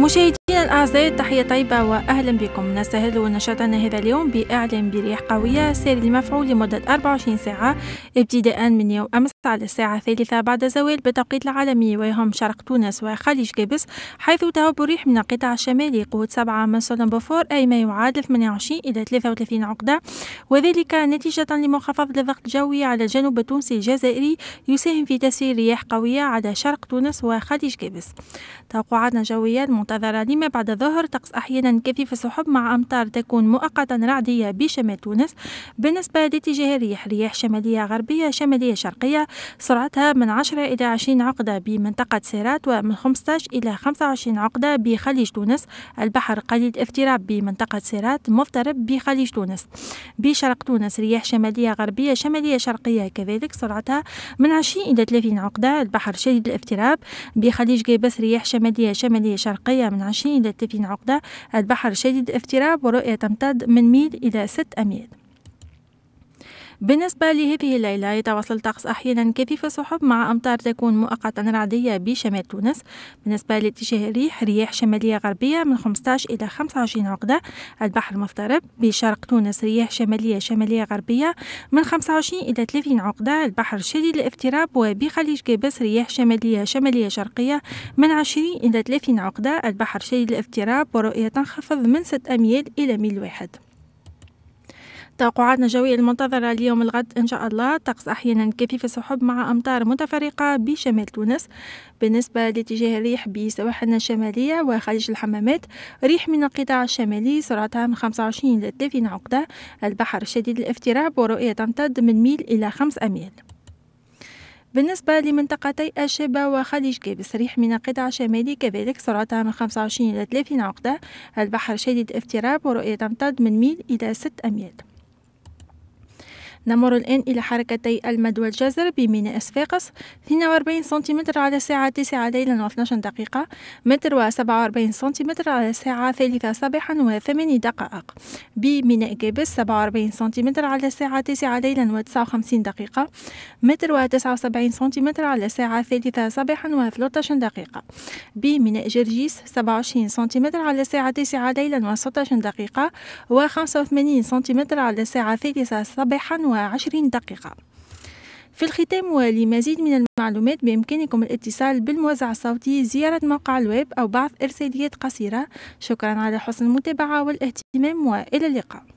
مشاهدينا الأعزاء تحية طيبة وأهلا بكم نستهل نشاطنا هذا اليوم بإعلام بريح قوية سير المفعول لمدة 24 ساعة ابتداء من يوم أمس على الساعة الثالثة بعد زوال بالتوقيت العالمي ويهم شرق تونس وخليج قبس حيث تهب الريح من القطاع الشمالي قوة 7 من بوفور أي ما يعادل 28 إلى 33 عقدة وذلك نتيجة لمنخفض الضغط الجوي على الجنوب التونسي الجزائري يساهم في تسيير رياح قوية على شرق تونس وخليج قبس توقعاتنا الجوية المنتظرة لما بعد الظهر طقس أحيانا كثيف السحب مع أمطار تكون مؤقتا رعدية بشمال تونس بالنسبة لاتجاه الريح رياح شمالية غربية شمالية شرقية سرعتها من 10 إلى 20 عقدة بمنطقة سيرات ومن 15 إلى 25 عقدة بخليج تونس البحر قليل الاضطراب بمنطقة سيرات مضطرب بخليج تونس بشرق تونس رياح شمالية غربية شمالية شرقية كذلك سرعتها من 20 إلى 30 عقدة البحر شديد الاضطراب بخليج جيبس رياح شمالية شمالية شرقية من 20 إلى 30 عقدة البحر شديد الاضطراب ورؤية تمتد من ميل إلى 6 أميال بالنسبة لهذه الليلة يتواصل طقس أحيانا كثيف السحب مع أمطار تكون مؤقتا رعدية بشمال تونس بالنسبة لاتجاه الريح رياح شمالية غربية من 15 إلى 25 عقدة البحر المضطرب بشرق تونس رياح شمالية شمالية غربية من 25 إلى 30 عقدة البحر شديد الاضطراب وبخليج جبس رياح شمالية شمالية شرقية من 20 إلى 30 عقدة البحر شديد الاضطراب ورؤية تنخفض من 6 أميال إلى ميل واحد توقعات نجوية المنتظرة اليوم الغد إن شاء الله طقس أحيانا كثيف السحب مع أمطار متفرقة بشمال تونس بالنسبة لاتجاه الريح بسواحلنا الشمالية وخليج الحمامات ريح من القطاع الشمالي سرعتها من 25 إلى 30 عقدة البحر شديد الافتراب ورؤية تمتد من ميل إلى 5 أميال بالنسبة لمنطقتي الشبة وخليج كابس ريح من القطاع الشمالي كذلك سرعتها من 25 إلى 30 عقدة البحر شديد الافتراب ورؤية تمتد من ميل إلى 6 أميال نمر الآن إلى حركتي المد والجزر بميناء صفاقس 42 سنتيمتر على الساعة 9 ليلا و12 دقيقة متر و47 سنتيمتر على الساعة 3 صباحا و8 دقائق بميناء جابس 47 سنتيمتر على الساعة 9 ليلا و59 دقيقة متر و79 سنتيمتر على الساعة 3 صباحا و13 دقيقة بميناء جرجيس 27 سنتيمتر على الساعة 9 ليلا و16 دقيقة و85 سنتيمتر على الساعة 3 صباحا و وعشرين دقيقة في الختام ولمزيد من المعلومات بإمكانكم الاتصال بالموزع الصوتي زيارة موقع الويب أو بعث إرساليات قصيرة شكرا على حسن المتابعة والاهتمام وإلى اللقاء